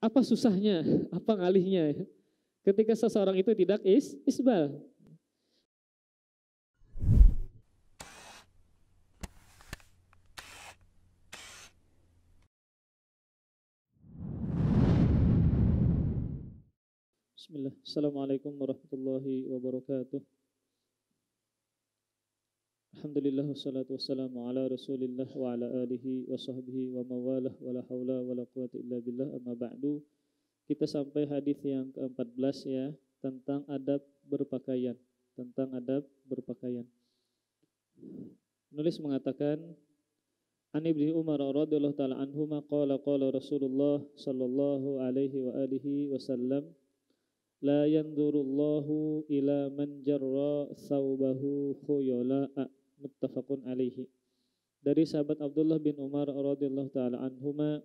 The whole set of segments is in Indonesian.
Apa susahnya? Apa ngalihnya? Ketika seseorang itu tidak is isbal. Bismillah. Assalamualaikum warahmatullahi wabarakatuh. Alhamdulillah wassalatu wassalamu ala rasulillah wa ala alihi wa sahbihi wa mawalah wa la hawla wa la quwata illa billah amma ba'du Kita sampai hadis yang ke-14 ya tentang adab berpakaian tentang adab berpakaian Nulis mengatakan An Ibnu Umar radhiyallahu taala anhu qala qala Rasulullah sallallahu alaihi wa alihi wasallam la yanzurullahu ila man jarra thawbahu khuyala'a muttafaqun alaihi. Dari sahabat Abdullah bin Umar radhiyallahu taala anhuma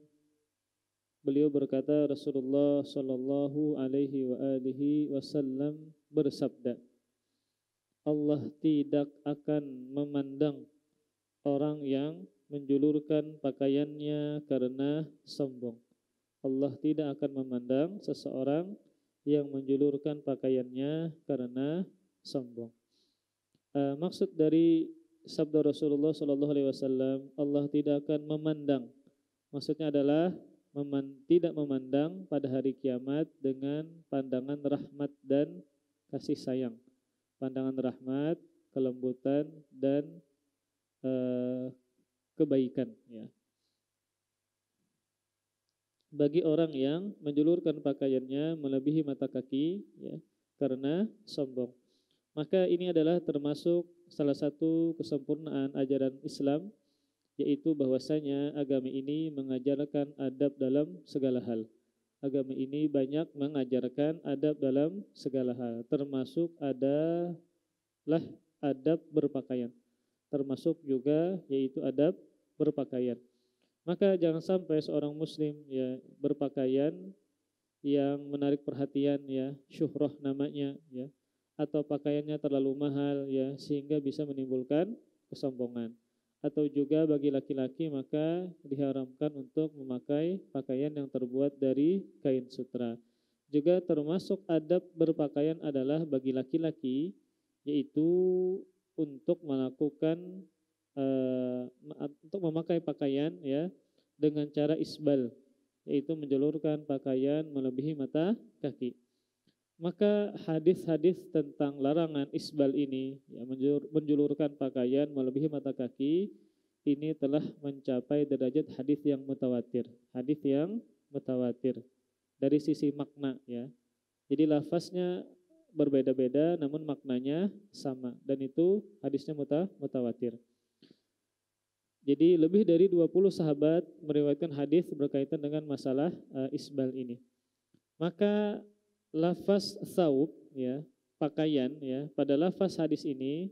beliau berkata Rasulullah sallallahu alaihi wa alihi wasallam bersabda Allah tidak akan memandang orang yang menjulurkan pakaiannya karena sombong. Allah tidak akan memandang seseorang yang menjulurkan pakaiannya karena sombong. E, maksud dari sabda Rasulullah Shallallahu Alaihi Wasallam, Allah tidak akan memandang. Maksudnya adalah meman, tidak memandang pada hari kiamat dengan pandangan rahmat dan kasih sayang, pandangan rahmat, kelembutan dan e, kebaikan. Ya. Bagi orang yang menjulurkan pakaiannya melebihi mata kaki, ya, karena sombong. Maka ini adalah termasuk salah satu kesempurnaan ajaran Islam yaitu bahwasanya agama ini mengajarkan adab dalam segala hal. Agama ini banyak mengajarkan adab dalam segala hal, termasuk adalah adab berpakaian. Termasuk juga yaitu adab berpakaian. Maka jangan sampai seorang muslim ya berpakaian yang menarik perhatian ya, syuhrah namanya ya atau pakaiannya terlalu mahal ya sehingga bisa menimbulkan kesombongan atau juga bagi laki-laki maka diharamkan untuk memakai pakaian yang terbuat dari kain sutra. Juga termasuk adab berpakaian adalah bagi laki-laki yaitu untuk melakukan uh, untuk memakai pakaian ya dengan cara isbal yaitu menjulurkan pakaian melebihi mata kaki. Maka hadis-hadis tentang larangan isbal ini ya, menjulurkan pakaian melebihi mata kaki ini telah mencapai derajat hadis yang mutawatir. Hadis yang mutawatir dari sisi makna ya. Jadi lafaznya berbeda-beda namun maknanya sama dan itu hadisnya muta, mutawatir. Jadi lebih dari 20 sahabat meriwayatkan hadis berkaitan dengan masalah uh, isbal ini. Maka lafaz saub ya, pakaian ya. Pada lafaz hadis ini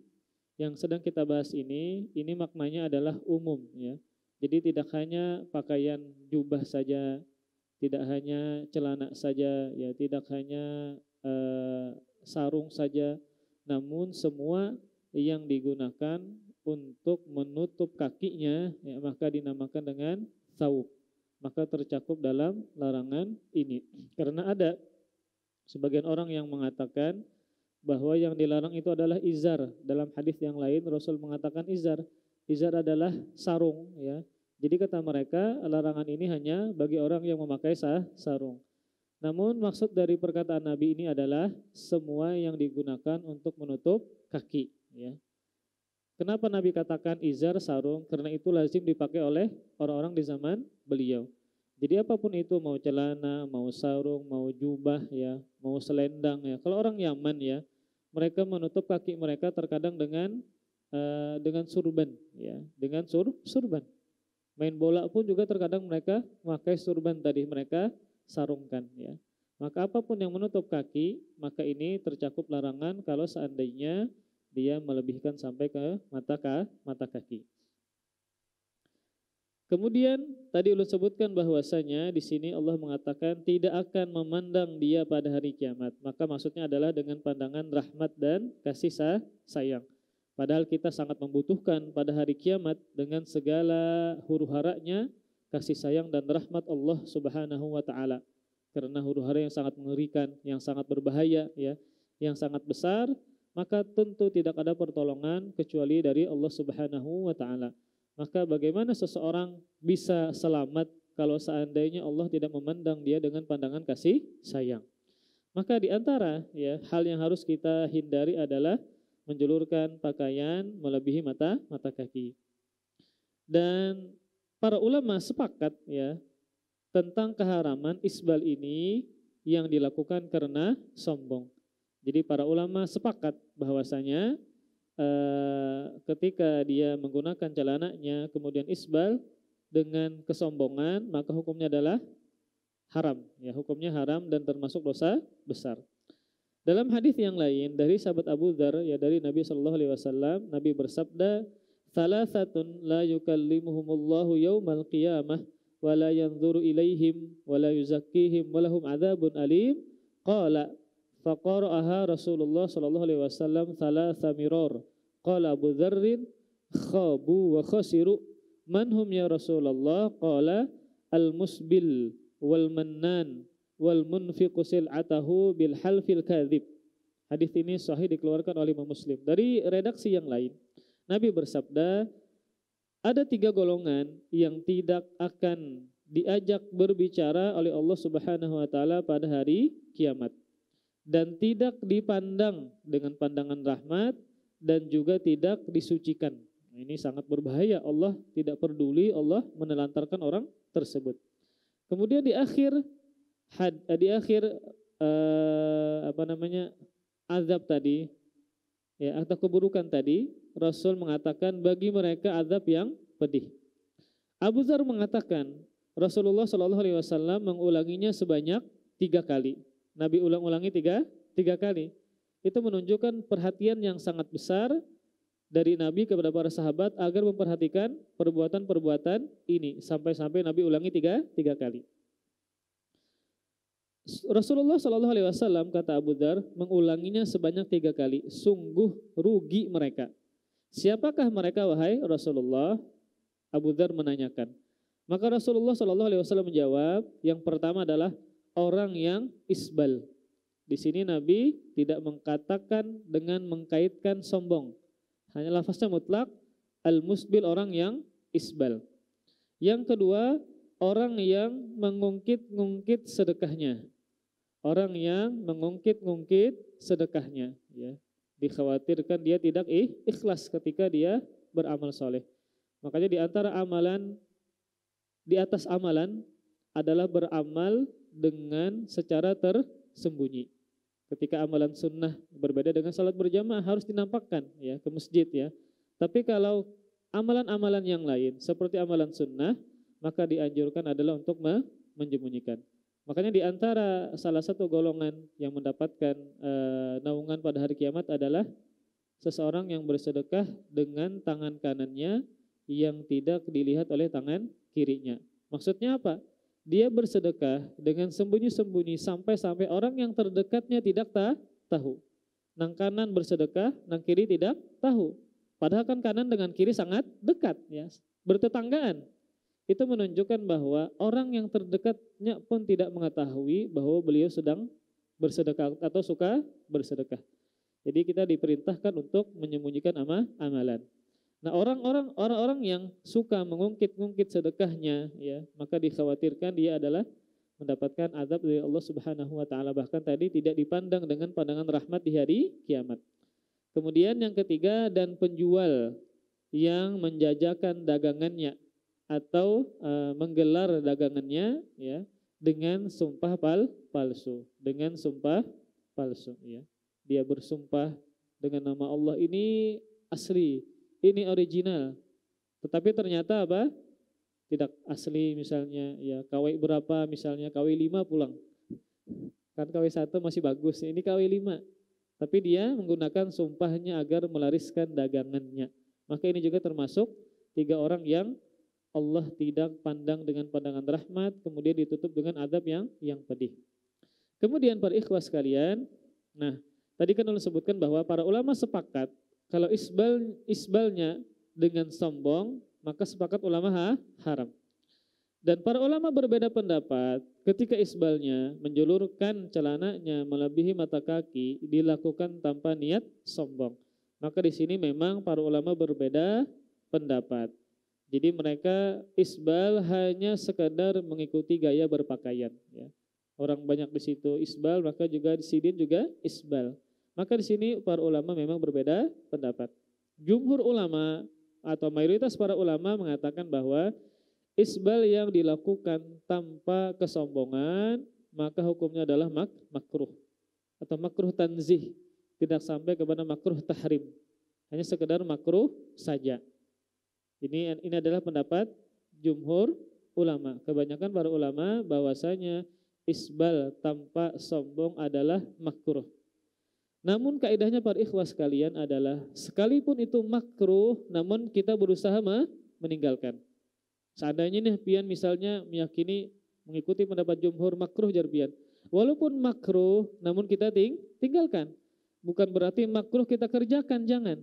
yang sedang kita bahas ini, ini maknanya adalah umum ya. Jadi tidak hanya pakaian jubah saja, tidak hanya celana saja ya, tidak hanya eh, sarung saja, namun semua yang digunakan untuk menutup kakinya ya, maka dinamakan dengan saub maka tercakup dalam larangan ini karena ada Sebagian orang yang mengatakan bahwa yang dilarang itu adalah izar. Dalam hadis yang lain Rasul mengatakan izar. Izar adalah sarung ya. Jadi kata mereka larangan ini hanya bagi orang yang memakai sah, sarung. Namun maksud dari perkataan Nabi ini adalah semua yang digunakan untuk menutup kaki ya. Kenapa Nabi katakan izar sarung? Karena itu lazim dipakai oleh orang-orang di zaman beliau. Jadi apapun itu mau celana, mau sarung, mau jubah ya, mau selendang ya. Kalau orang Yaman ya, mereka menutup kaki mereka terkadang dengan uh, dengan surban ya, dengan sur surban. Main bola pun juga terkadang mereka memakai surban tadi mereka sarungkan ya. Maka apapun yang menutup kaki, maka ini tercakup larangan kalau seandainya dia melebihkan sampai ke mata ka, mata kaki. Kemudian tadi ulun sebutkan bahwasanya di sini Allah mengatakan tidak akan memandang dia pada hari kiamat. Maka maksudnya adalah dengan pandangan rahmat dan kasih sayang. Padahal kita sangat membutuhkan pada hari kiamat dengan segala huru-haranya kasih sayang dan rahmat Allah Subhanahu wa taala. Karena huru-hara yang sangat mengerikan, yang sangat berbahaya ya, yang sangat besar, maka tentu tidak ada pertolongan kecuali dari Allah Subhanahu wa taala. Maka bagaimana seseorang bisa selamat kalau seandainya Allah tidak memandang dia dengan pandangan kasih sayang? Maka di antara ya hal yang harus kita hindari adalah menjulurkan pakaian melebihi mata mata kaki. Dan para ulama sepakat ya tentang keharaman isbal ini yang dilakukan karena sombong. Jadi para ulama sepakat bahwasanya Eh, ketika dia menggunakan celananya kemudian isbal dengan kesombongan maka hukumnya adalah haram ya hukumnya haram dan termasuk dosa besar. Dalam hadis yang lain dari sahabat Abu Dzar ya dari Nabi Shallallahu alaihi wasallam Nabi bersabda Thalathatun la yukallimuhumullahu yaumal qiyamah wa la yanzuru ilaihim wa la yuzakkihim wa lahum adzabun alim qala Faqara'aha Rasulullah sallallahu alaihi wasallam thalatha mirar. Qala Abu Dharrin khabu wa khasiru. manhum ya Rasulullah? Qala al-musbil wal mannan wal munfiqu sil'atahu bil halfil kadhib. Hadis ini sahih dikeluarkan oleh Imam Muslim. Dari redaksi yang lain, Nabi bersabda, ada tiga golongan yang tidak akan diajak berbicara oleh Allah Subhanahu wa taala pada hari kiamat dan tidak dipandang dengan pandangan rahmat dan juga tidak disucikan. Ini sangat berbahaya. Allah tidak peduli, Allah menelantarkan orang tersebut. Kemudian di akhir had, eh, di akhir eh, apa namanya? azab tadi ya atau keburukan tadi, Rasul mengatakan bagi mereka azab yang pedih. Abu Zar mengatakan Rasulullah Shallallahu Alaihi Wasallam mengulanginya sebanyak tiga kali. Nabi ulang-ulangi tiga, tiga kali. Itu menunjukkan perhatian yang sangat besar dari Nabi kepada para sahabat agar memperhatikan perbuatan-perbuatan ini. Sampai-sampai Nabi ulangi tiga, tiga kali. Rasulullah Shallallahu Alaihi Wasallam kata Abu Dar mengulanginya sebanyak tiga kali. Sungguh rugi mereka. Siapakah mereka wahai Rasulullah? Abu Dar menanyakan. Maka Rasulullah Shallallahu Alaihi Wasallam menjawab, yang pertama adalah orang yang isbal. Di sini Nabi tidak mengatakan dengan mengkaitkan sombong. Hanya lafaznya mutlak al-musbil orang yang isbal. Yang kedua, orang yang mengungkit-ungkit sedekahnya. Orang yang mengungkit-ungkit sedekahnya, ya. Dikhawatirkan dia tidak ikhlas ketika dia beramal soleh. Makanya di antara amalan di atas amalan adalah beramal dengan secara tersembunyi. Ketika amalan sunnah berbeda dengan salat berjamaah harus dinampakkan ya ke masjid ya. Tapi kalau amalan-amalan yang lain seperti amalan sunnah maka dianjurkan adalah untuk menyembunyikan. Makanya di antara salah satu golongan yang mendapatkan e, naungan pada hari kiamat adalah seseorang yang bersedekah dengan tangan kanannya yang tidak dilihat oleh tangan kirinya. Maksudnya apa? dia bersedekah dengan sembunyi-sembunyi sampai-sampai orang yang terdekatnya tidak ta tahu. Nang kanan bersedekah, nang kiri tidak tahu. Padahal kan kanan dengan kiri sangat dekat ya, bertetanggaan. Itu menunjukkan bahwa orang yang terdekatnya pun tidak mengetahui bahwa beliau sedang bersedekah atau suka bersedekah. Jadi kita diperintahkan untuk menyembunyikan ama amalan. Nah, orang-orang orang-orang yang suka mengungkit-ungkit sedekahnya ya, maka dikhawatirkan dia adalah mendapatkan azab dari Allah Subhanahu wa taala bahkan tadi tidak dipandang dengan pandangan rahmat di hari kiamat. Kemudian yang ketiga dan penjual yang menjajakan dagangannya atau e, menggelar dagangannya ya dengan sumpah pal palsu, dengan sumpah palsu ya. Dia bersumpah dengan nama Allah ini asli ini original. Tetapi ternyata apa? Tidak asli misalnya, ya KW berapa misalnya, KW 5 pulang. Kan KW 1 masih bagus, ini KW 5. Tapi dia menggunakan sumpahnya agar melariskan dagangannya. Maka ini juga termasuk tiga orang yang Allah tidak pandang dengan pandangan rahmat, kemudian ditutup dengan adab yang yang pedih. Kemudian para ikhwas sekalian, nah tadi kan Allah sebutkan bahwa para ulama sepakat kalau isbal isbalnya dengan sombong, maka sepakat ulama ha, haram. Dan para ulama berbeda pendapat ketika isbalnya menjulurkan celananya melebihi mata kaki dilakukan tanpa niat sombong. Maka di sini memang para ulama berbeda pendapat. Jadi mereka isbal hanya sekadar mengikuti gaya berpakaian. Ya. Orang banyak di situ isbal, maka juga di sini juga isbal. Maka di sini para ulama memang berbeda pendapat. Jumhur ulama atau mayoritas para ulama mengatakan bahwa isbal yang dilakukan tanpa kesombongan maka hukumnya adalah mak makruh atau makruh tanzih tidak sampai kepada makruh tahrim hanya sekedar makruh saja ini ini adalah pendapat jumhur ulama kebanyakan para ulama bahwasanya isbal tanpa sombong adalah makruh namun kaidahnya para ikhwas kalian adalah sekalipun itu makruh, namun kita berusaha meninggalkan. Seandainya nih pian misalnya meyakini mengikuti pendapat jumhur makruh jarbian. Walaupun makruh, namun kita ting tinggalkan. Bukan berarti makruh kita kerjakan, jangan.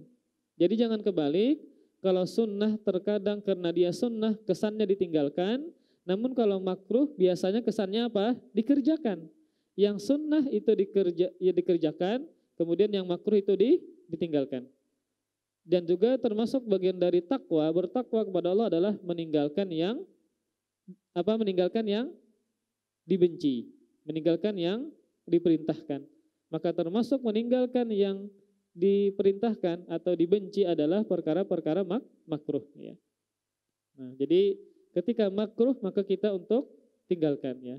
Jadi jangan kebalik, kalau sunnah terkadang karena dia sunnah kesannya ditinggalkan, namun kalau makruh biasanya kesannya apa? Dikerjakan. Yang sunnah itu dikerja, ya dikerjakan, Kemudian yang makruh itu di, ditinggalkan. Dan juga termasuk bagian dari takwa, bertakwa kepada Allah adalah meninggalkan yang apa? Meninggalkan yang dibenci, meninggalkan yang diperintahkan. Maka termasuk meninggalkan yang diperintahkan atau dibenci adalah perkara-perkara mak makruh ya. Nah, jadi ketika makruh maka kita untuk tinggalkan ya.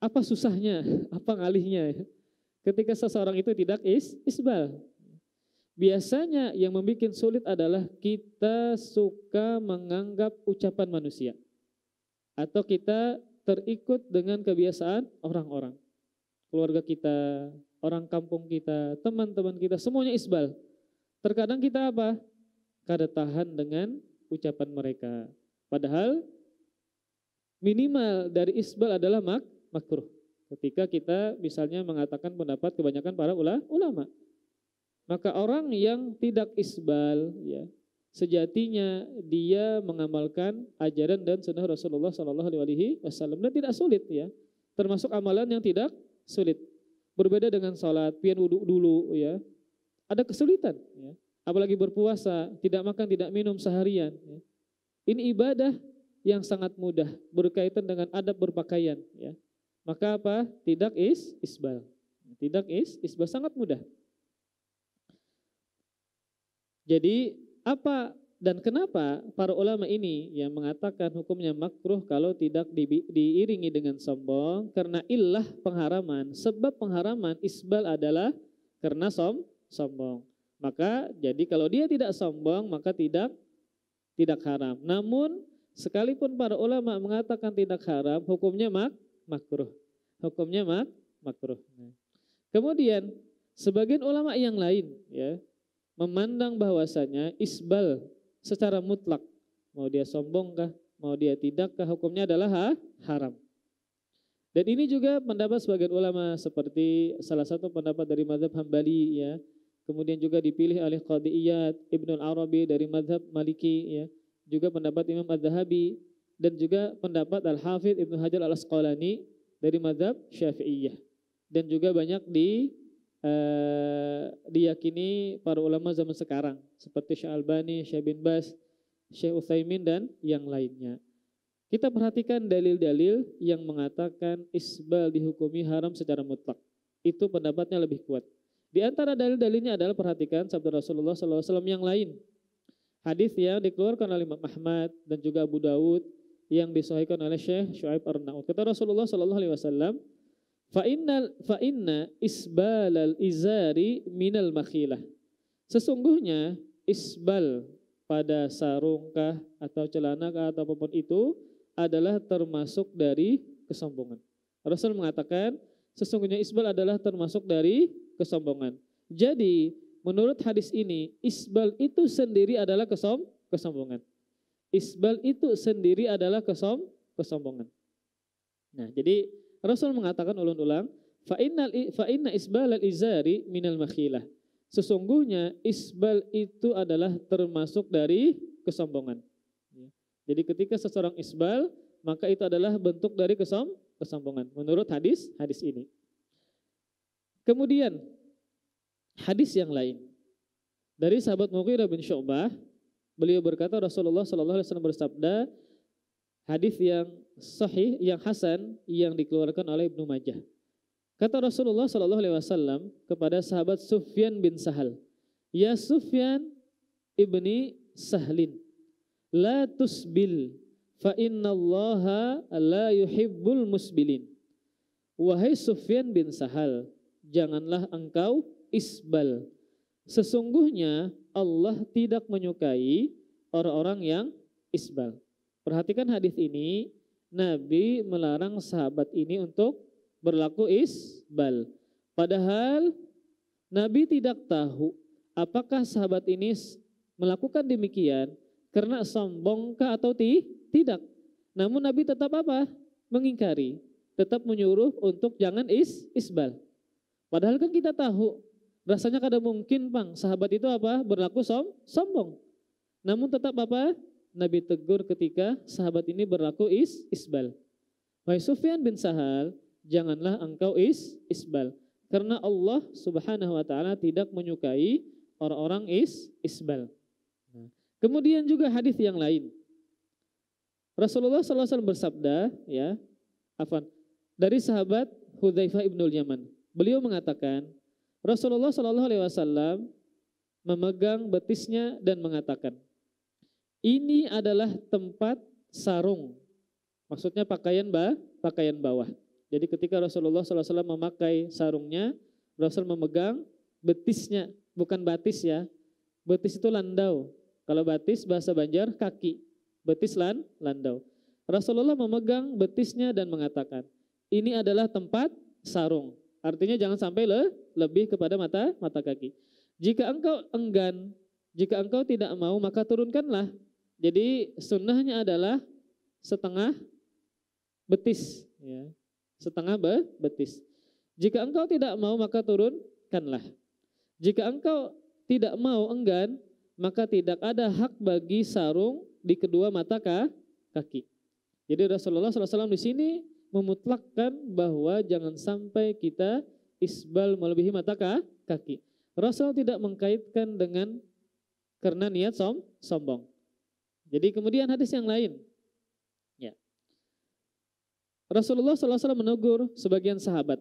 Apa susahnya? Apa ngalihnya ya? ketika seseorang itu tidak is isbal. Biasanya yang membuat sulit adalah kita suka menganggap ucapan manusia. Atau kita terikut dengan kebiasaan orang-orang. Keluarga kita, orang kampung kita, teman-teman kita, semuanya isbal. Terkadang kita apa? Kada tahan dengan ucapan mereka. Padahal minimal dari isbal adalah mak makruh. Ketika kita misalnya mengatakan pendapat kebanyakan para ulama, maka orang yang tidak isbal ya, sejatinya dia mengamalkan ajaran dan sunnah Rasulullah Shallallahu alaihi wasallam dan tidak sulit ya. Termasuk amalan yang tidak sulit. Berbeda dengan salat, pian wudhu dulu ya. Ada kesulitan ya. Apalagi berpuasa, tidak makan, tidak minum seharian ya. Ini ibadah yang sangat mudah berkaitan dengan adab berpakaian ya maka apa? Tidak is isbal. Tidak is isbal sangat mudah. Jadi apa dan kenapa para ulama ini yang mengatakan hukumnya makruh kalau tidak di, diiringi dengan sombong karena illah pengharaman sebab pengharaman isbal adalah karena som sombong maka jadi kalau dia tidak sombong maka tidak tidak haram namun sekalipun para ulama mengatakan tidak haram hukumnya mak makruh. Hukumnya mak makruh. Nah. Kemudian sebagian ulama yang lain ya memandang bahwasanya isbal secara mutlak mau dia sombong kah, mau dia tidak kah hukumnya adalah ha, haram. Dan ini juga pendapat sebagian ulama seperti salah satu pendapat dari mazhab Hambali ya. Kemudian juga dipilih oleh Qadiyat Ibnu Arabi dari mazhab Maliki ya. Juga pendapat Imam Az-Zahabi dan juga pendapat Al-Hafidh Ibnu Hajar Al-Asqalani dari mazhab Syafi'iyah dan juga banyak di uh, diyakini para ulama zaman sekarang seperti Syekh Albani, Syekh bin Bas, Syekh Utsaimin dan yang lainnya. Kita perhatikan dalil-dalil yang mengatakan isbal dihukumi haram secara mutlak. Itu pendapatnya lebih kuat. Di antara dalil-dalilnya adalah perhatikan sabda Rasulullah SAW yang lain. Hadis yang dikeluarkan oleh Imam Ahmad dan juga Abu Dawud yang disahihkan oleh Syekh Syuaib Arnaud. Kata Rasulullah sallallahu alaihi wasallam, "Fa inna fa inna isbalal izari minal makhilah." Sesungguhnya isbal pada sarungkah atau celana atau apapun itu adalah termasuk dari kesombongan. Rasul mengatakan sesungguhnya isbal adalah termasuk dari kesombongan. Jadi menurut hadis ini isbal itu sendiri adalah kesom kesombongan. Isbal itu sendiri adalah kesom, kesombongan. Nah, jadi Rasul mengatakan ulang-ulang, fa innal fa inna isbal al-izari minal makhilah. Sesungguhnya isbal itu adalah termasuk dari kesombongan. Jadi ketika seseorang isbal, maka itu adalah bentuk dari kesom, kesombongan. Menurut hadis hadis ini. Kemudian hadis yang lain dari sahabat Mughirah bin Syu'bah Beliau berkata Rasulullah Shallallahu Alaihi Wasallam bersabda, hadis yang sahih, yang hasan, yang dikeluarkan oleh Ibnu Majah. Kata Rasulullah Shallallahu Alaihi Wasallam kepada sahabat Sufyan bin Sahal, ya Sufyan ibni Sahlin, la tusbil, fa inna Allah la yuhibbul musbilin. Wahai Sufyan bin Sahal, janganlah engkau isbal, Sesungguhnya Allah tidak menyukai orang-orang yang isbal. Perhatikan hadis ini, Nabi melarang sahabat ini untuk berlaku isbal. Padahal Nabi tidak tahu apakah sahabat ini melakukan demikian karena sombongkah atau ti? tidak. Namun Nabi tetap apa? Mengingkari, tetap menyuruh untuk jangan is isbal. Padahal kan kita tahu Rasanya kada mungkin, Bang, sahabat itu apa? Berlaku som sombong. Namun tetap apa? Nabi tegur ketika sahabat ini berlaku is isbal. Wahai Sufyan bin Sahal, janganlah engkau is isbal. Karena Allah subhanahu wa ta'ala tidak menyukai orang-orang is isbal. Kemudian juga hadis yang lain. Rasulullah SAW bersabda, ya, Afan, dari sahabat Hudzaifah ibnul Yaman. Beliau mengatakan, Rasulullah Shallallahu Alaihi Wasallam memegang betisnya dan mengatakan, ini adalah tempat sarung. Maksudnya pakaian ba, pakaian bawah. Jadi ketika Rasulullah SAW memakai sarungnya, Rasul memegang betisnya, bukan batis ya. Betis itu landau. Kalau batis bahasa Banjar kaki. Betis lan, landau. Rasulullah memegang betisnya dan mengatakan, ini adalah tempat sarung. Artinya jangan sampai le, lebih kepada mata mata kaki. Jika engkau enggan, jika engkau tidak mau maka turunkanlah. Jadi sunnahnya adalah setengah betis ya. Setengah be, betis. Jika engkau tidak mau maka turunkanlah. Jika engkau tidak mau enggan, maka tidak ada hak bagi sarung di kedua mata kaki. Jadi Rasulullah SAW di sini memutlakkan bahwa jangan sampai kita isbal melebihi mata kaki. Rasul tidak mengkaitkan dengan karena niat som, sombong. Jadi kemudian hadis yang lain. Ya. Rasulullah SAW menegur sebagian sahabat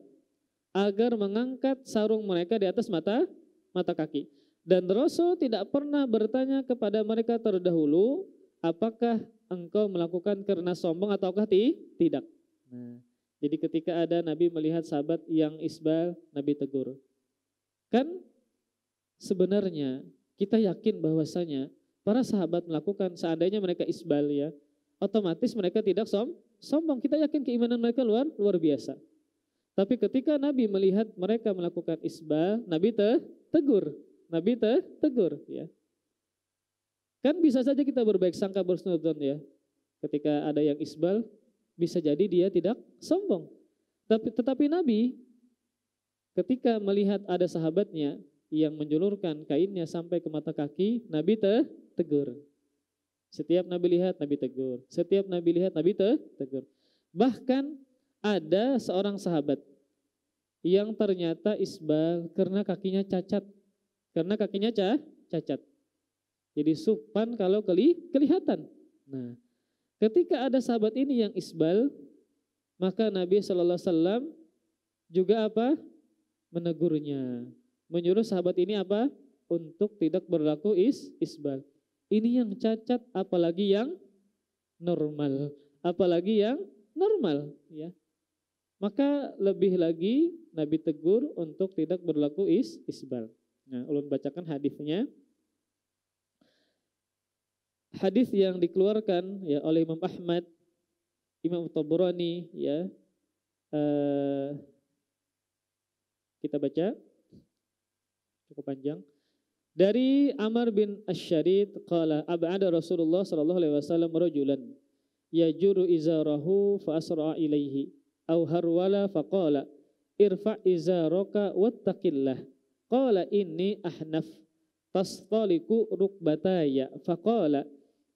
agar mengangkat sarung mereka di atas mata mata kaki. Dan Rasul tidak pernah bertanya kepada mereka terdahulu, apakah engkau melakukan karena sombong ataukah ti? tidak. Nah, jadi ketika ada Nabi melihat sahabat yang isbal, Nabi tegur. Kan sebenarnya kita yakin bahwasanya para sahabat melakukan seandainya mereka isbal ya, otomatis mereka tidak som sombong. Kita yakin keimanan mereka luar luar biasa. Tapi ketika Nabi melihat mereka melakukan isbal, Nabi te tegur. Nabi te tegur ya. Kan bisa saja kita berbaik sangka bersnudon ya. Ketika ada yang isbal, bisa jadi dia tidak sombong. Tapi tetapi Nabi ketika melihat ada sahabatnya yang menjulurkan kainnya sampai ke mata kaki, Nabi te tegur. Setiap Nabi lihat, Nabi tegur. Setiap Nabi lihat, Nabi te tegur. Bahkan ada seorang sahabat yang ternyata isbal karena kakinya cacat. Karena kakinya ca cacat. Jadi supan kalau keli kelihatan. Nah, Ketika ada sahabat ini yang isbal, maka Nabi Shallallahu Alaihi Wasallam juga apa? Menegurnya, menyuruh sahabat ini apa? Untuk tidak berlaku is isbal. Ini yang cacat, apalagi yang normal, apalagi yang normal, ya. Maka lebih lagi Nabi tegur untuk tidak berlaku is isbal. Nah, ulun bacakan hadisnya hadis yang dikeluarkan ya oleh Imam Ahmad, Imam Tabrani ya. Uh, kita baca cukup panjang. Dari Amr bin Asy-Syarid qala ab'ada Rasulullah sallallahu alaihi wasallam rajulan yajuru izarahu fa asra ilaihi aw harwala fa qala irfa izaraka wattaqillah qala inni ahnaf tasqaliku rukbataya fa qala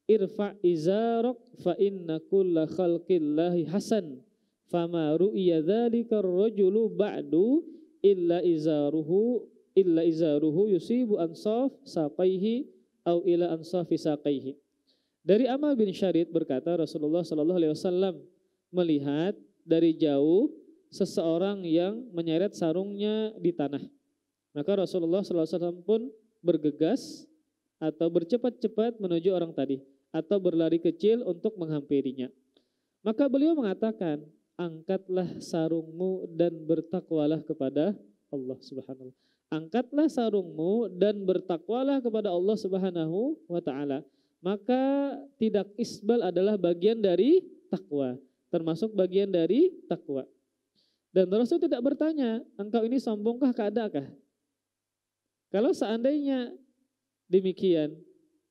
irfa izarok fa inna kulla khalqillahi hasan fama ru'ya dhalika rajulu ba'du illa izaruhu illa izaruhu yusibu ansaf saqaihi au ila ansafi saqaihi dari Amal bin Syarid berkata Rasulullah Shallallahu alaihi wasallam melihat dari jauh seseorang yang menyeret sarungnya di tanah maka Rasulullah Alaihi Wasallam pun bergegas atau bercepat-cepat menuju orang tadi atau berlari kecil untuk menghampirinya. Maka beliau mengatakan, angkatlah sarungmu dan bertakwalah kepada Allah Subhanahu Angkatlah sarungmu dan bertakwalah kepada Allah Subhanahu wa taala. Maka tidak isbal adalah bagian dari takwa, termasuk bagian dari takwa. Dan Rasul tidak bertanya, engkau ini sombongkah keadaankah? Kalau seandainya demikian,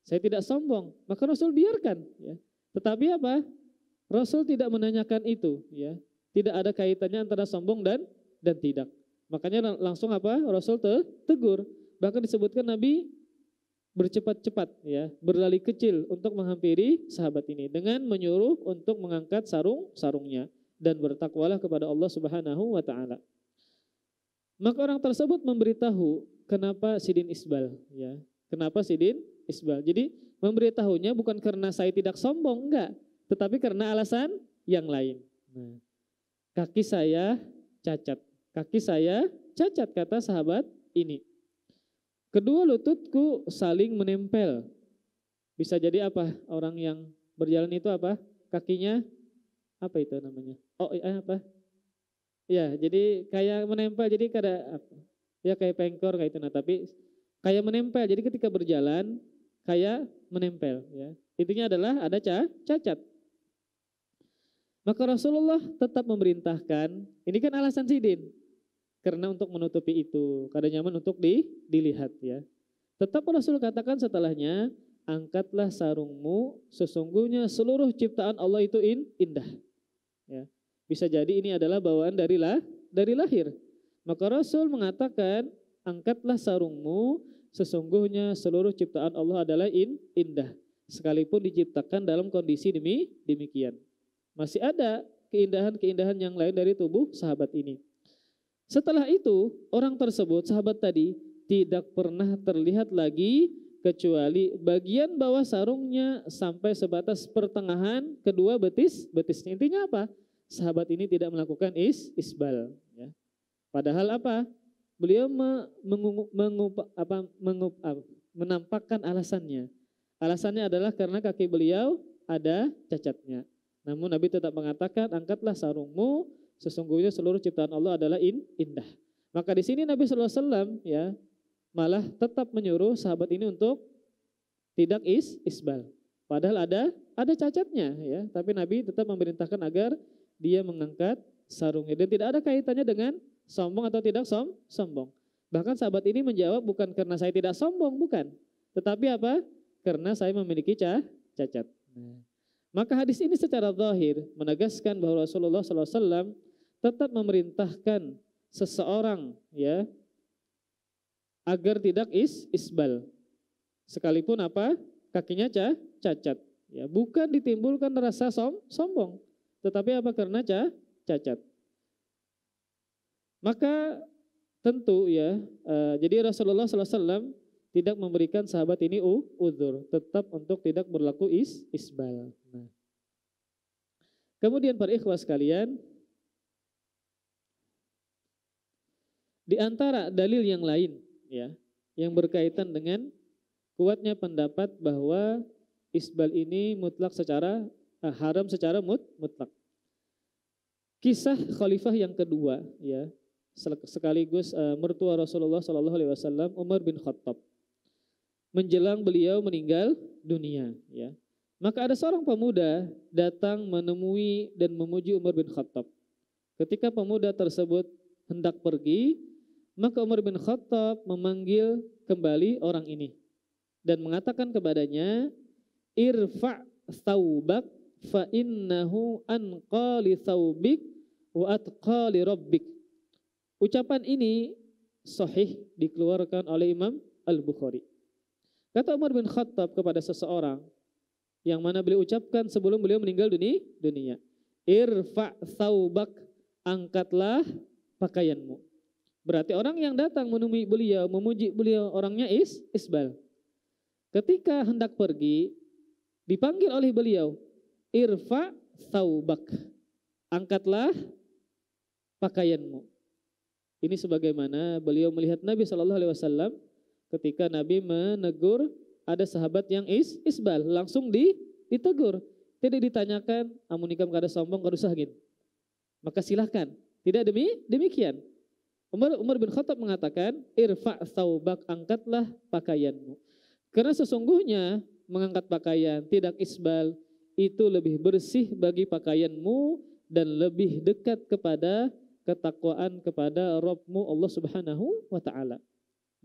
saya tidak sombong. Maka Rasul biarkan. Ya. Tetapi apa? Rasul tidak menanyakan itu. Ya. Tidak ada kaitannya antara sombong dan dan tidak. Makanya langsung apa? Rasul te tegur. Bahkan disebutkan Nabi bercepat-cepat ya, berlari kecil untuk menghampiri sahabat ini dengan menyuruh untuk mengangkat sarung-sarungnya dan bertakwalah kepada Allah Subhanahu wa taala. Maka orang tersebut memberitahu kenapa Sidin Isbal ya. Kenapa Sidin isbal. Jadi memberitahunya bukan karena saya tidak sombong, enggak. Tetapi karena alasan yang lain. Nah, kaki saya cacat. Kaki saya cacat, kata sahabat ini. Kedua lututku saling menempel. Bisa jadi apa? Orang yang berjalan itu apa? Kakinya apa itu namanya? Oh, eh, apa? Ya, jadi kayak menempel. Jadi kada Ya kayak pengkor kayak itu nah, tapi kayak menempel. Jadi ketika berjalan kayak menempel ya. Intinya adalah ada cacat. Maka Rasulullah tetap memerintahkan, ini kan alasan sidin. Karena untuk menutupi itu, karena nyaman untuk di, dilihat ya. Tetap Rasul katakan setelahnya, angkatlah sarungmu, sesungguhnya seluruh ciptaan Allah itu in, indah. Ya. Bisa jadi ini adalah bawaan dari lah, dari lahir. Maka Rasul mengatakan, angkatlah sarungmu, Sesungguhnya seluruh ciptaan Allah adalah in, indah, sekalipun diciptakan dalam kondisi demi demikian. Masih ada keindahan-keindahan yang lain dari tubuh sahabat ini. Setelah itu, orang tersebut, sahabat tadi, tidak pernah terlihat lagi kecuali bagian bawah sarungnya sampai sebatas pertengahan kedua betis betisnya. Intinya apa? Sahabat ini tidak melakukan is isbal. Ya. Padahal apa? beliau mengungu, mengupa, apa, mengup, apa, ah, menampakkan alasannya. Alasannya adalah karena kaki beliau ada cacatnya. Namun Nabi tetap mengatakan, angkatlah sarungmu, sesungguhnya seluruh ciptaan Allah adalah in, indah. Maka di sini Nabi SAW ya malah tetap menyuruh sahabat ini untuk tidak is isbal. Padahal ada ada cacatnya ya, tapi Nabi tetap memerintahkan agar dia mengangkat sarungnya dan tidak ada kaitannya dengan Sombong atau tidak som? Sombong. Bahkan sahabat ini menjawab bukan karena saya tidak sombong, bukan. Tetapi apa? Karena saya memiliki cah, cacat. Maka hadis ini secara zahir menegaskan bahwa Rasulullah SAW tetap memerintahkan seseorang ya agar tidak is isbal sekalipun apa kakinya cah, cacat ya bukan ditimbulkan rasa som, sombong tetapi apa karena cah, cacat maka tentu ya, uh, jadi Rasulullah SAW tidak memberikan sahabat ini uh, uzur, tetap untuk tidak berlaku is isbal. Nah. Kemudian para ikhwas kalian, di antara dalil yang lain ya, yang berkaitan dengan kuatnya pendapat bahwa isbal ini mutlak secara uh, haram secara mut, mutlak. Kisah khalifah yang kedua ya, sekaligus uh, mertua Rasulullah Shallallahu Alaihi Wasallam Umar bin Khattab menjelang beliau meninggal dunia ya maka ada seorang pemuda datang menemui dan memuji Umar bin Khattab ketika pemuda tersebut hendak pergi maka Umar bin Khattab memanggil kembali orang ini dan mengatakan kepadanya irfa saubak fa innahu anqali li wa atqali rabbik Ucapan ini sahih dikeluarkan oleh Imam Al-Bukhari. Kata Umar bin Khattab kepada seseorang yang mana beliau ucapkan sebelum beliau meninggal dunia, dunia. Irfa saubak, angkatlah pakaianmu. Berarti orang yang datang menemui beliau, memuji beliau, orangnya is isbal. Ketika hendak pergi, dipanggil oleh beliau, irfa saubak, angkatlah pakaianmu. Ini sebagaimana beliau melihat Nabi Shallallahu Alaihi Wasallam ketika Nabi menegur ada sahabat yang is isbal langsung di ditegur tidak ditanyakan amunikam kada sombong kada usah gitu. Maka silahkan tidak demi demikian. Umar Umar bin Khattab mengatakan irfa taubak angkatlah pakaianmu. Karena sesungguhnya mengangkat pakaian tidak isbal itu lebih bersih bagi pakaianmu dan lebih dekat kepada ketakwaan kepada Robmu Allah Subhanahu wa taala.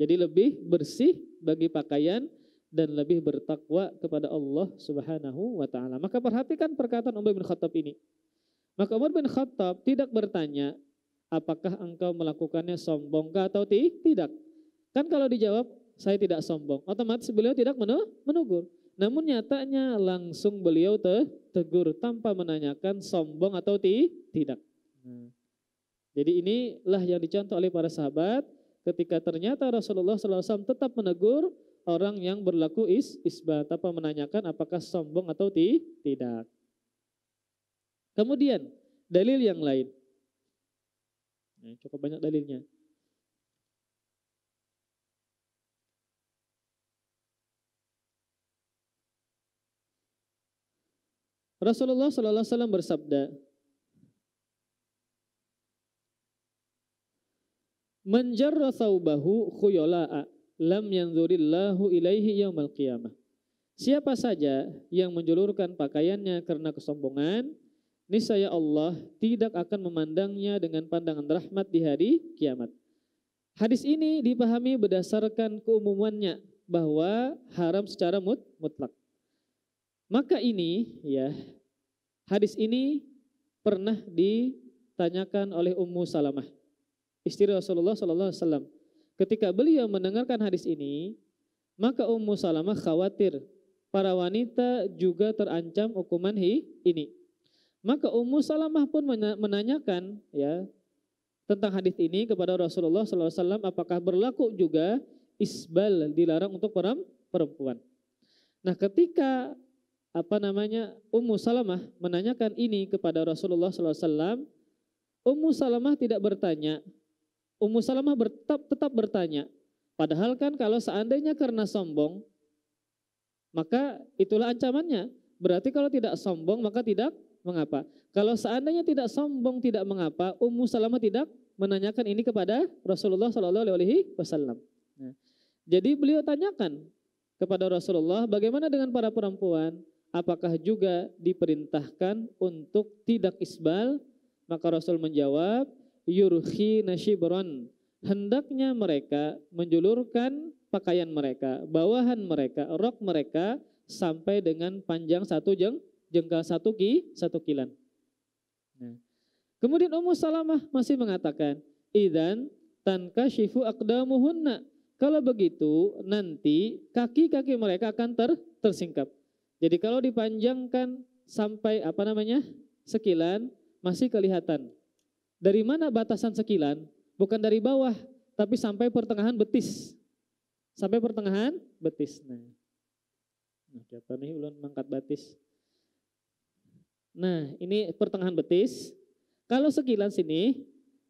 Jadi lebih bersih bagi pakaian dan lebih bertakwa kepada Allah Subhanahu wa taala. Maka perhatikan perkataan Umar bin Khattab ini. Maka Umar bin Khattab tidak bertanya apakah engkau melakukannya sombong atau tidak. Kan kalau dijawab saya tidak sombong, otomatis beliau tidak menegur. Namun nyatanya langsung beliau tegur tanpa menanyakan sombong atau tidak. Nah. Jadi inilah yang dicontoh oleh para sahabat ketika ternyata Rasulullah SAW tetap menegur orang yang berlaku is isbat apa menanyakan apakah sombong atau ti, tidak. Kemudian dalil yang lain. Nah, cukup banyak dalilnya. Rasulullah SAW bersabda, Man saubahu lam yanzurillahu ilaihi yaumal qiyamah. Siapa saja yang menjulurkan pakaiannya karena kesombongan, niscaya Allah tidak akan memandangnya dengan pandangan rahmat di hari kiamat. Hadis ini dipahami berdasarkan keumumannya bahwa haram secara mut mutlak. Maka ini ya hadis ini pernah ditanyakan oleh Ummu Salamah istri Rasulullah sallallahu alaihi wasallam. Ketika beliau mendengarkan hadis ini, maka Ummu Salamah khawatir para wanita juga terancam hukuman hi ini. Maka Ummu Salamah pun menanyakan ya tentang hadis ini kepada Rasulullah SAW apakah berlaku juga isbal dilarang untuk perempuan. Nah ketika apa namanya Ummu Salamah menanyakan ini kepada Rasulullah SAW, Ummu Salamah tidak bertanya Ummu Salamah tetap, tetap bertanya, padahal kan kalau seandainya karena sombong, maka itulah ancamannya. Berarti kalau tidak sombong maka tidak mengapa. Kalau seandainya tidak sombong tidak mengapa, Ummu Salamah tidak menanyakan ini kepada Rasulullah Shallallahu Alaihi Wasallam. Nah, jadi beliau tanyakan kepada Rasulullah bagaimana dengan para perempuan, apakah juga diperintahkan untuk tidak isbal? Maka Rasul menjawab, yurhi nashibron. Hendaknya mereka menjulurkan pakaian mereka, bawahan mereka, rok mereka sampai dengan panjang satu jeng, jengkal satu ki, satu kilan. Nah. Kemudian Ummu Salamah masih mengatakan, Idan tanka shifu akdamuhunna. Kalau begitu nanti kaki-kaki mereka akan ter, tersingkap. Jadi kalau dipanjangkan sampai apa namanya sekilan masih kelihatan dari mana batasan sekilan? Bukan dari bawah, tapi sampai pertengahan betis. Sampai pertengahan betis. Nah, nah siapa nih ulun mangkat batis? Nah, ini pertengahan betis. Kalau sekilan sini,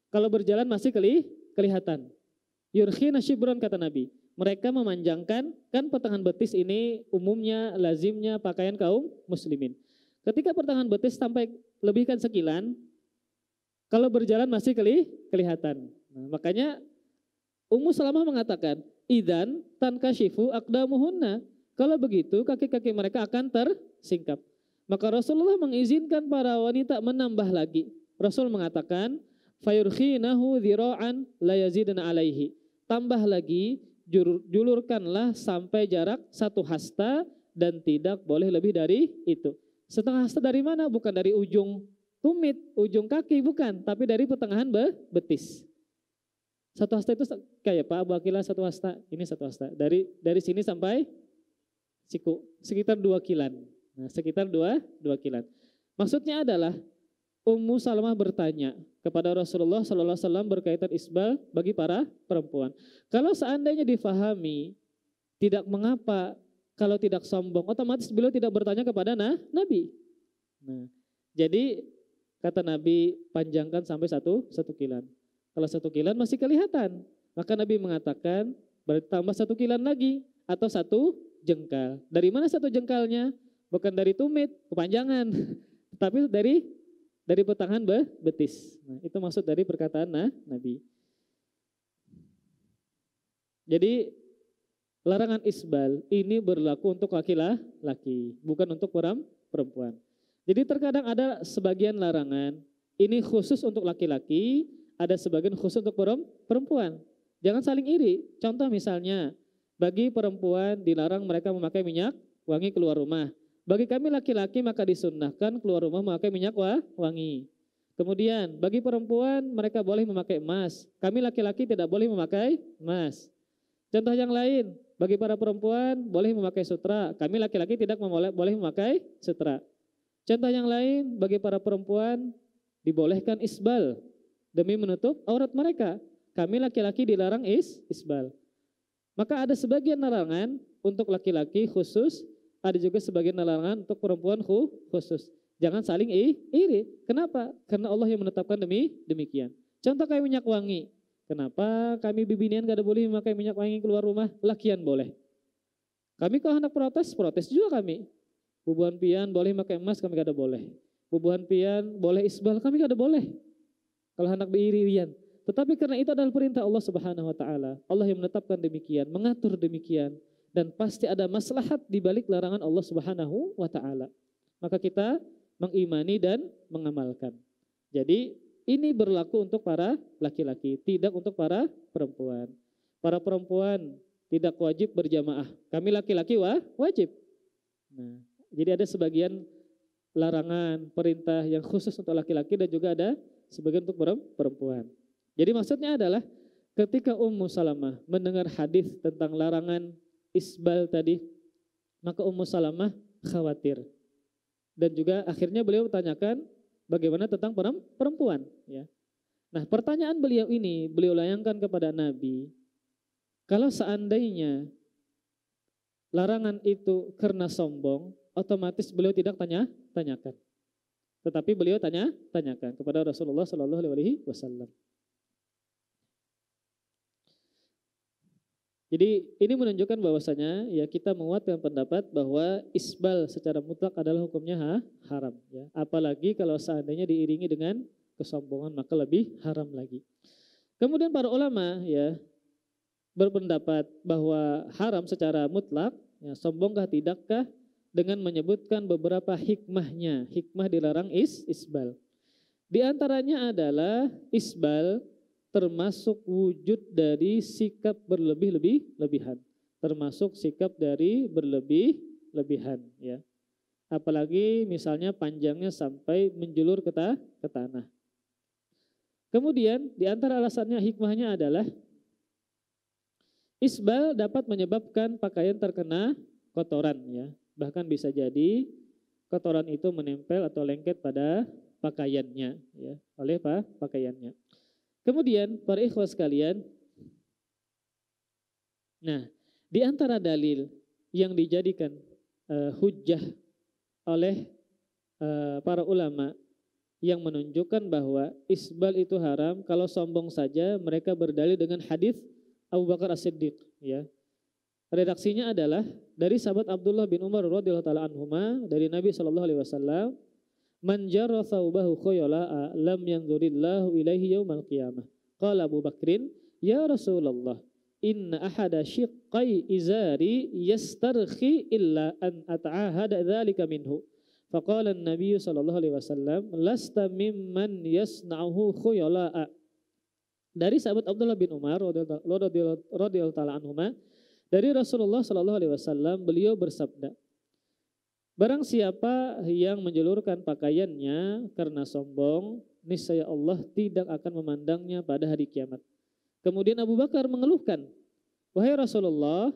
kalau berjalan masih keli, kelihatan. Yurhi shibron kata Nabi. Mereka memanjangkan, kan pertengahan betis ini umumnya, lazimnya pakaian kaum muslimin. Ketika pertengahan betis sampai lebihkan sekilan, kalau berjalan masih keli, kelihatan. Nah, makanya Ummu selama mengatakan, "Idan akda aqdamuhunna." Kalau begitu kaki-kaki mereka akan tersingkap. Maka Rasulullah mengizinkan para wanita menambah lagi. Rasul mengatakan, "Fayurkhinahu dhira'an la alaihi." Tambah lagi, julurkanlah sampai jarak satu hasta dan tidak boleh lebih dari itu. Setengah hasta dari mana? Bukan dari ujung tumit, ujung kaki bukan, tapi dari pertengahan be betis. Satu hasta itu kayak Pak Abu Akila satu hasta, ini satu hasta. Dari dari sini sampai siku, sekitar dua kilan. Nah, sekitar dua, dua kilan. Maksudnya adalah Ummu Salamah bertanya kepada Rasulullah Sallallahu Alaihi Wasallam berkaitan isbal bagi para perempuan. Kalau seandainya difahami, tidak mengapa kalau tidak sombong. Otomatis beliau tidak bertanya kepada nah, Nabi. Nah, jadi Kata Nabi, panjangkan sampai satu, satu kilan. Kalau satu kilan masih kelihatan. Maka Nabi mengatakan, bertambah satu kilan lagi atau satu jengkal. Dari mana satu jengkalnya? Bukan dari tumit, kepanjangan. Tapi dari dari petangan be, betis. Nah, itu maksud dari perkataan nah, Nabi. Jadi larangan isbal ini berlaku untuk laki-laki, bukan untuk perempuan. Jadi terkadang ada sebagian larangan, ini khusus untuk laki-laki, ada sebagian khusus untuk perempuan. Jangan saling iri. Contoh misalnya, bagi perempuan dilarang mereka memakai minyak wangi keluar rumah. Bagi kami laki-laki maka disunnahkan keluar rumah memakai minyak wah, wangi. Kemudian bagi perempuan mereka boleh memakai emas. Kami laki-laki tidak boleh memakai emas. Contoh yang lain, bagi para perempuan boleh memakai sutra. Kami laki-laki tidak boleh memakai sutra. Contoh yang lain, bagi para perempuan dibolehkan isbal demi menutup aurat mereka. Kami laki-laki dilarang is isbal. Maka ada sebagian larangan untuk laki-laki khusus, ada juga sebagian larangan untuk perempuan khusus. Jangan saling iri. Kenapa? Karena Allah yang menetapkan demi demikian. Contoh kayak minyak wangi. Kenapa kami bibinian gak ada boleh memakai minyak wangi keluar rumah? Lakian boleh. Kami kalau hendak protes, protes juga kami. Bubuhan pian boleh pakai emas kami kada boleh. Bubuhan pian boleh isbal kami kada boleh. Kalau anak beirian. Tetapi karena itu adalah perintah Allah Subhanahu wa taala. Allah yang menetapkan demikian, mengatur demikian dan pasti ada maslahat di balik larangan Allah Subhanahu wa taala. Maka kita mengimani dan mengamalkan. Jadi ini berlaku untuk para laki-laki, tidak untuk para perempuan. Para perempuan tidak wajib berjamaah. Kami laki-laki wah wajib. Nah, jadi ada sebagian larangan, perintah yang khusus untuk laki-laki dan juga ada sebagian untuk perempuan. Jadi maksudnya adalah ketika Ummu Salamah mendengar hadis tentang larangan isbal tadi, maka Ummu Salamah khawatir. Dan juga akhirnya beliau bertanyakan bagaimana tentang perempuan, ya. Nah, pertanyaan beliau ini beliau layangkan kepada Nabi, kalau seandainya larangan itu karena sombong, otomatis beliau tidak tanya tanyakan. Tetapi beliau tanya tanyakan kepada Rasulullah Shallallahu Alaihi Wasallam. Jadi ini menunjukkan bahwasanya ya kita menguatkan pendapat bahwa isbal secara mutlak adalah hukumnya ha, haram ya. Apalagi kalau seandainya diiringi dengan kesombongan maka lebih haram lagi. Kemudian para ulama ya berpendapat bahwa haram secara mutlak ya sombongkah tidakkah dengan menyebutkan beberapa hikmahnya. Hikmah dilarang is isbal. Di antaranya adalah isbal termasuk wujud dari sikap berlebih-lebih lebihan, termasuk sikap dari berlebih-lebihan ya. Apalagi misalnya panjangnya sampai menjulur ke, ta ke tanah. Kemudian di antara alasannya hikmahnya adalah isbal dapat menyebabkan pakaian terkena kotoran ya. Bahkan bisa jadi kotoran itu menempel atau lengket pada pakaiannya ya, oleh apa? pakaiannya. Kemudian para ikhwah sekalian, nah di antara dalil yang dijadikan uh, eh, hujah oleh uh, para ulama yang menunjukkan bahwa isbal itu haram kalau sombong saja mereka berdalil dengan hadis Abu Bakar As-Siddiq ya. Redaksinya adalah dari sahabat Abdullah bin Umar radhiyallahu taala anhuma dari Nabi sallallahu alaihi wasallam man jarra thawbahu khayala lam yanzurillahu ilaihi yaumal qiyamah qala Abu Bakrin ya Rasulullah inna ahada syiqqai izari yastarkhi illa an at'ahada dzalika minhu faqala an-nabiy sallallahu alaihi wasallam lasta mimman yasna'uhu khayala dari sahabat Abdullah bin Umar radhiyallahu taala anhuma dari Rasulullah Shallallahu Alaihi Wasallam beliau bersabda, Barang siapa yang menjelurkan pakaiannya karena sombong, niscaya Allah tidak akan memandangnya pada hari kiamat. Kemudian Abu Bakar mengeluhkan, "Wahai Rasulullah,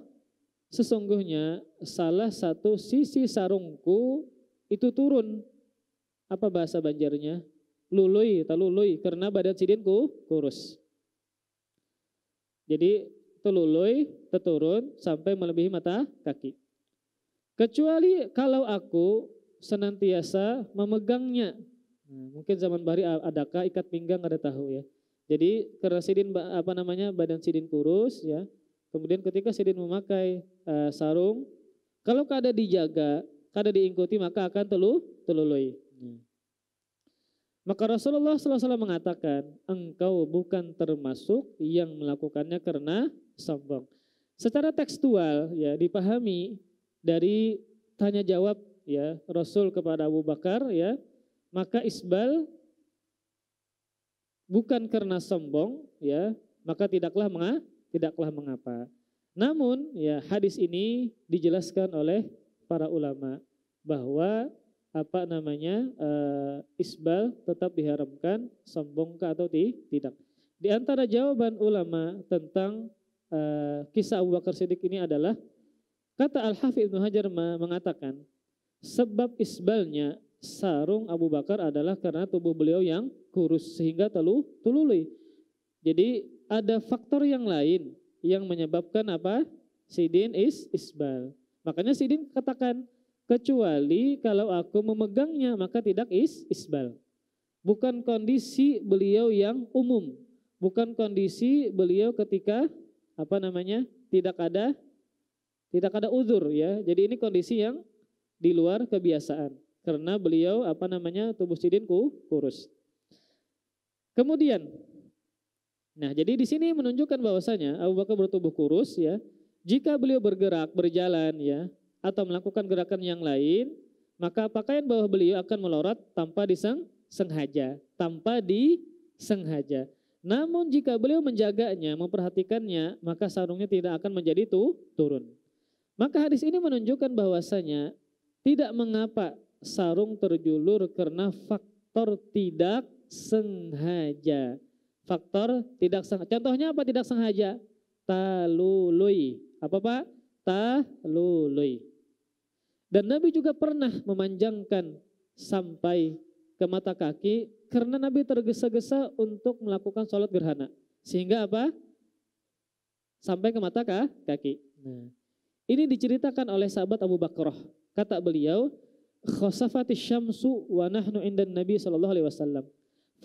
sesungguhnya salah satu sisi sarungku itu turun." Apa bahasa Banjarnya? Luluy, tak karena badan sidinku kurus. Jadi teluloi, teturun sampai melebihi mata kaki. Kecuali kalau aku senantiasa memegangnya. Nah, mungkin zaman bari adakah ikat pinggang ada tahu ya. Jadi karena sidin apa namanya badan sidin kurus ya. Kemudian ketika sidin memakai uh, sarung, kalau kada dijaga, kada diikuti maka akan telu teluloi. Hmm. Maka Rasulullah SAW mengatakan, engkau bukan termasuk yang melakukannya karena sombong. Secara tekstual ya dipahami dari tanya jawab ya Rasul kepada Abu Bakar ya, maka Isbal bukan karena sombong ya, maka tidaklah menga, tidaklah mengapa. Namun ya hadis ini dijelaskan oleh para ulama bahwa apa namanya e, isbal tetap diharamkan sombongkah atau tidak. Di antara jawaban ulama tentang Eh, kisah Abu Bakar Siddiq ini adalah kata Al-Hafidh Ibnu Hajar mengatakan sebab isbalnya sarung Abu Bakar adalah karena tubuh beliau yang kurus sehingga telu tululi. Jadi ada faktor yang lain yang menyebabkan apa? Sidin is isbal. Makanya Sidin katakan kecuali kalau aku memegangnya maka tidak is isbal. Bukan kondisi beliau yang umum, bukan kondisi beliau ketika apa namanya? tidak ada tidak ada uzur ya. Jadi ini kondisi yang di luar kebiasaan karena beliau apa namanya? tubuh sidinku kurus. Kemudian Nah, jadi di sini menunjukkan bahwasanya Abu Bakar bertubuh kurus ya. Jika beliau bergerak, berjalan ya, atau melakukan gerakan yang lain, maka pakaian bawah beliau akan melorot tanpa disengaja, tanpa disengaja. Namun jika beliau menjaganya, memperhatikannya, maka sarungnya tidak akan menjadi tu, turun. Maka hadis ini menunjukkan bahwasanya tidak mengapa sarung terjulur karena faktor tidak sengaja. Faktor tidak sengaja. Contohnya apa tidak sengaja? Talului. Apa Pak? Talului. Dan Nabi juga pernah memanjangkan sampai ke mata kaki karena Nabi tergesa-gesa untuk melakukan sholat gerhana. Sehingga apa? Sampai ke mata kah? kaki. Nah, ini diceritakan oleh sahabat Abu Bakroh. Kata beliau, Khosafati syamsu wa nahnu indan Nabi sallallahu alaihi wasallam.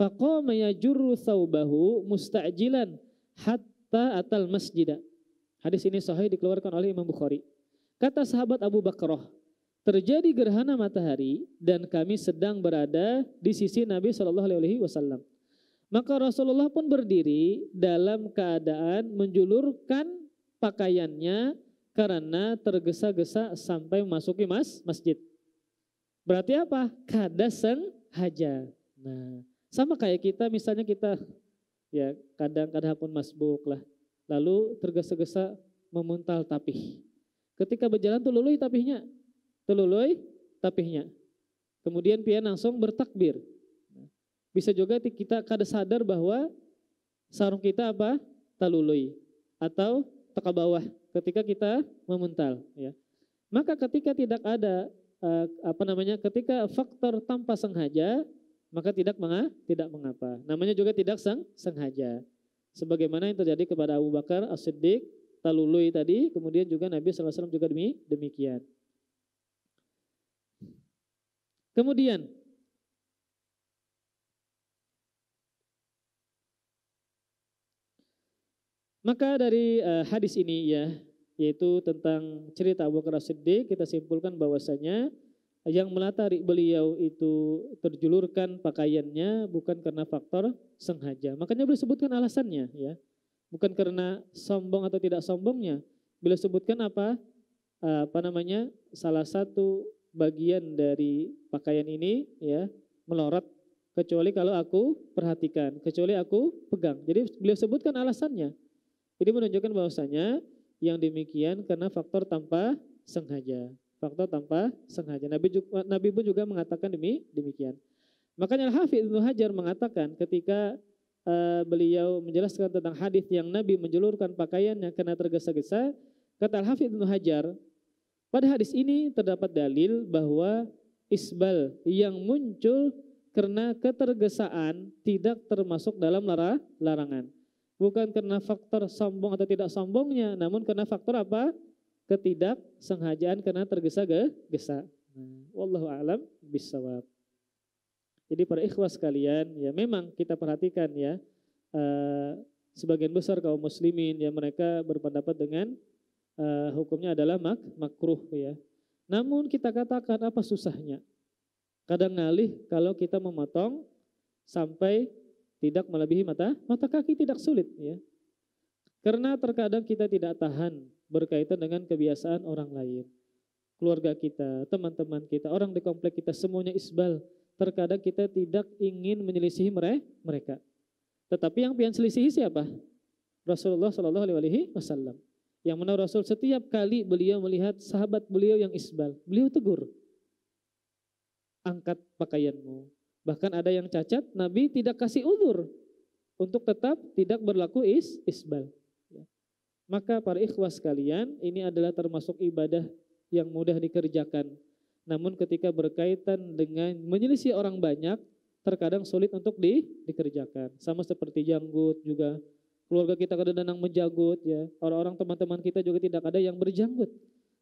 Faqama yajurru thawbahu mustajilan hatta atal masjidah. Hadis ini sahih dikeluarkan oleh Imam Bukhari. Kata sahabat Abu Bakroh terjadi gerhana matahari dan kami sedang berada di sisi Nabi Shallallahu Alaihi Wasallam. Maka Rasulullah pun berdiri dalam keadaan menjulurkan pakaiannya karena tergesa-gesa sampai memasuki mas masjid. Berarti apa? Kada haja. Nah, sama kayak kita misalnya kita ya kadang-kadang pun masbuk lah. Lalu tergesa-gesa memuntal tapih. Ketika berjalan tuh lului tapihnya, telului tapihnya. Kemudian pian langsung bertakbir. Bisa juga kita kada sadar bahwa sarung kita apa? Talului atau teka bawah ketika kita memental ya. Maka ketika tidak ada eh, apa namanya? ketika faktor tanpa sengaja maka tidak menga, tidak mengapa. Namanya juga tidak seng, sengaja. Sebagaimana yang terjadi kepada Abu Bakar As-Siddiq, Talului tadi, kemudian juga Nabi SAW juga demi demikian. Kemudian Maka dari uh, hadis ini ya, yaitu tentang cerita Abu Bakar Siddiq, kita simpulkan bahwasanya yang melatari beliau itu terjulurkan pakaiannya bukan karena faktor sengaja. Makanya beliau sebutkan alasannya ya. Bukan karena sombong atau tidak sombongnya. Beliau sebutkan apa? Eh, apa namanya? Salah satu bagian dari pakaian ini ya melorot kecuali kalau aku perhatikan, kecuali aku pegang. Jadi beliau sebutkan alasannya. Ini menunjukkan bahwasanya yang demikian karena faktor tanpa sengaja. Faktor tanpa sengaja. Nabi, juga, Nabi pun juga mengatakan demi demikian. Makanya Al-Hafidh Ibnu Hajar mengatakan ketika uh, beliau menjelaskan tentang hadis yang Nabi menjulurkan pakaiannya karena tergesa-gesa, kata Al-Hafidh Ibnu Hajar, pada hadis ini terdapat dalil bahwa isbal yang muncul karena ketergesaan tidak termasuk dalam lara larangan. Bukan karena faktor sombong atau tidak sombongnya, namun karena faktor apa? Ketidaksengajaan karena tergesa-gesa. Wallahu alam bisawab. Jadi para ikhwas kalian, ya memang kita perhatikan ya, uh, sebagian besar kaum muslimin ya mereka berpendapat dengan uh, hukumnya adalah mak makruh ya. Namun kita katakan apa susahnya? Kadang ngalih kalau kita memotong sampai tidak melebihi mata mata kaki tidak sulit ya. Karena terkadang kita tidak tahan berkaitan dengan kebiasaan orang lain. Keluarga kita, teman-teman kita, orang di komplek kita semuanya isbal. Terkadang kita tidak ingin menyelisihi mereka. Tetapi yang pian selisihi siapa? Rasulullah Shallallahu Alaihi Wasallam. Yang mana Rasul setiap kali beliau melihat sahabat beliau yang isbal, beliau tegur. Angkat pakaianmu. Bahkan ada yang cacat, Nabi tidak kasih uzur untuk tetap tidak berlaku is isbal. Ya. Maka para ikhwas kalian ini adalah termasuk ibadah yang mudah dikerjakan. Namun ketika berkaitan dengan menyelisih orang banyak, terkadang sulit untuk di, dikerjakan. Sama seperti janggut juga keluarga kita kadang-kadang menjanggut ya orang-orang teman-teman kita juga tidak ada yang berjanggut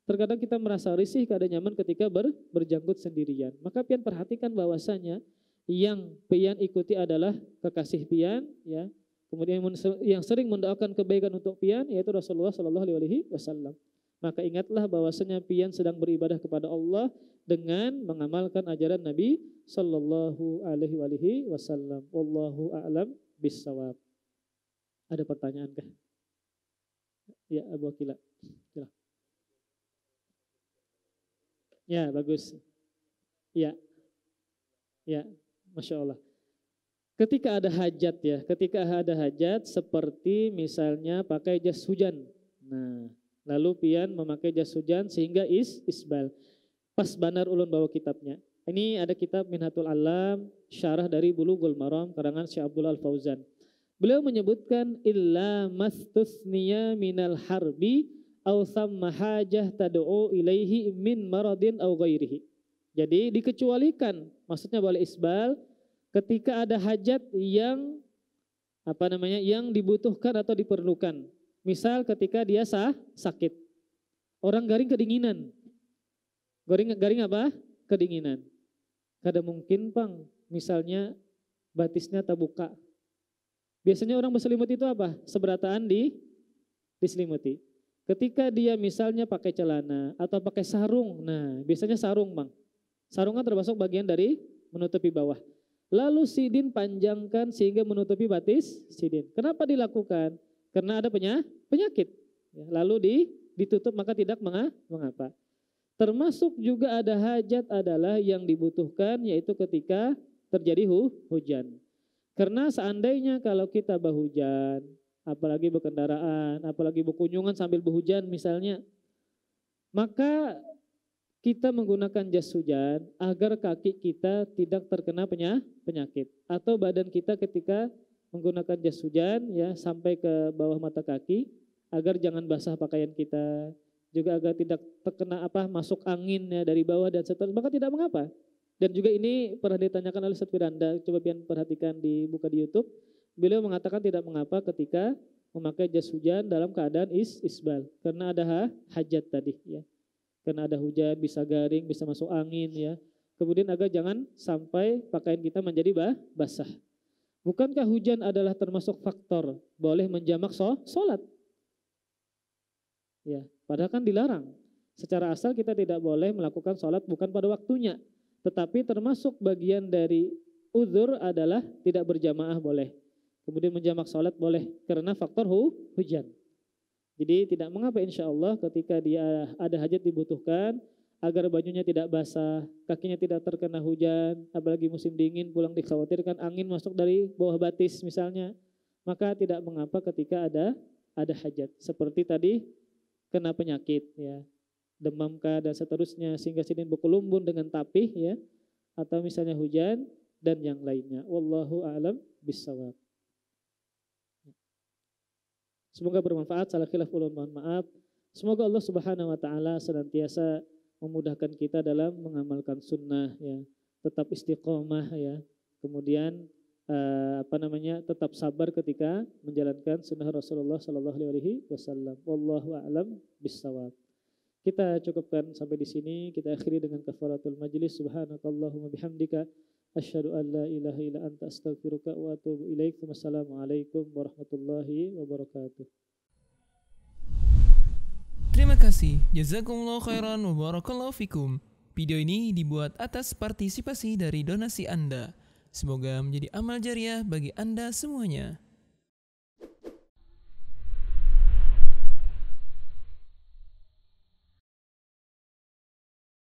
terkadang kita merasa risih kada nyaman ketika ber, berjanggut sendirian maka pian perhatikan bahwasanya yang pian ikuti adalah kekasih pian ya kemudian yang sering mendoakan kebaikan untuk pian yaitu Rasulullah Shallallahu Alaihi Wasallam maka ingatlah bahwasanya pian sedang beribadah kepada Allah dengan mengamalkan ajaran Nabi Shallallahu Alaihi Wasallam. Wallahu a'lam bisawab. Ada pertanyaan kah? Ya, Abu Akila. Silah. Ya, bagus. Ya. Ya, Masya Allah. Ketika ada hajat ya, ketika ada hajat seperti misalnya pakai jas hujan. Nah, lalu pian memakai jas hujan sehingga is isbal. Pas banar ulun bawa kitabnya. Ini ada kitab Minhatul Alam, syarah dari Bulughul Maram, karangan Syekh Abdullah Al-Fauzan. Beliau menyebutkan illa mastusniya minal harbi au samma hajah tad'u ilaihi min maradin au ghairihi. Jadi dikecualikan maksudnya boleh isbal ketika ada hajat yang apa namanya yang dibutuhkan atau diperlukan. Misal ketika dia sah, sakit. Orang garing kedinginan. Garing garing apa? Kedinginan. Kada mungkin, Pang, misalnya batisnya terbuka Biasanya orang berselimut itu apa? Seberataan di diselimuti. Ketika dia misalnya pakai celana atau pakai sarung. Nah, biasanya sarung, Bang. Sarungnya kan termasuk bagian dari menutupi bawah. Lalu sidin panjangkan sehingga menutupi batis sidin. Kenapa dilakukan? Karena ada penyakit. Ya, lalu di, ditutup maka tidak mengapa. Termasuk juga ada hajat adalah yang dibutuhkan yaitu ketika terjadi hu, hujan. Karena seandainya kalau kita berhujan, apalagi berkendaraan, apalagi berkunjungan sambil berhujan misalnya, maka kita menggunakan jas hujan agar kaki kita tidak terkena penyakit atau badan kita ketika menggunakan jas hujan ya sampai ke bawah mata kaki agar jangan basah pakaian kita juga agar tidak terkena apa masuk angin ya dari bawah dan seterusnya maka tidak mengapa dan juga ini pernah ditanyakan oleh Ustaz Firanda, coba pian perhatikan di buka di YouTube. Beliau mengatakan tidak mengapa ketika memakai jas hujan dalam keadaan is isbal karena ada hajat tadi ya. Karena ada hujan bisa garing, bisa masuk angin ya. Kemudian agar jangan sampai pakaian kita menjadi bah, basah. Bukankah hujan adalah termasuk faktor boleh menjamak so, Ya, padahal kan dilarang. Secara asal kita tidak boleh melakukan sholat bukan pada waktunya. Tetapi termasuk bagian dari uzur adalah tidak berjamaah boleh. Kemudian menjamak sholat boleh karena faktor hu, hujan. Jadi tidak mengapa insya Allah ketika dia ada hajat dibutuhkan agar bajunya tidak basah, kakinya tidak terkena hujan, apalagi musim dingin pulang dikhawatirkan angin masuk dari bawah batis misalnya. Maka tidak mengapa ketika ada ada hajat seperti tadi kena penyakit ya demamkah dan seterusnya sehingga buku berkelumbun dengan tapih ya atau misalnya hujan dan yang lainnya. Wallahu a'lam bisawab. Semoga bermanfaat. Salah khilaf ulun mohon maaf. Semoga Allah Subhanahu wa taala senantiasa memudahkan kita dalam mengamalkan sunnah ya. Tetap istiqomah ya. Kemudian eh, apa namanya? tetap sabar ketika menjalankan sunnah Rasulullah sallallahu alaihi wasallam. Wallahu a'lam bisawab. Kita cukupkan sampai di sini. Kita akhiri dengan kafaratul majlis. Subhanakallahumma bihamdika. Asyhadu an la ilaha illa anta astaghfiruka wa atubu ilaik. Wassalamualaikum warahmatullahi wabarakatuh. Terima kasih. Jazakumullah khairan wa barakallahu fikum. Video ini dibuat atas partisipasi dari donasi Anda. Semoga menjadi amal jariah bagi Anda semuanya.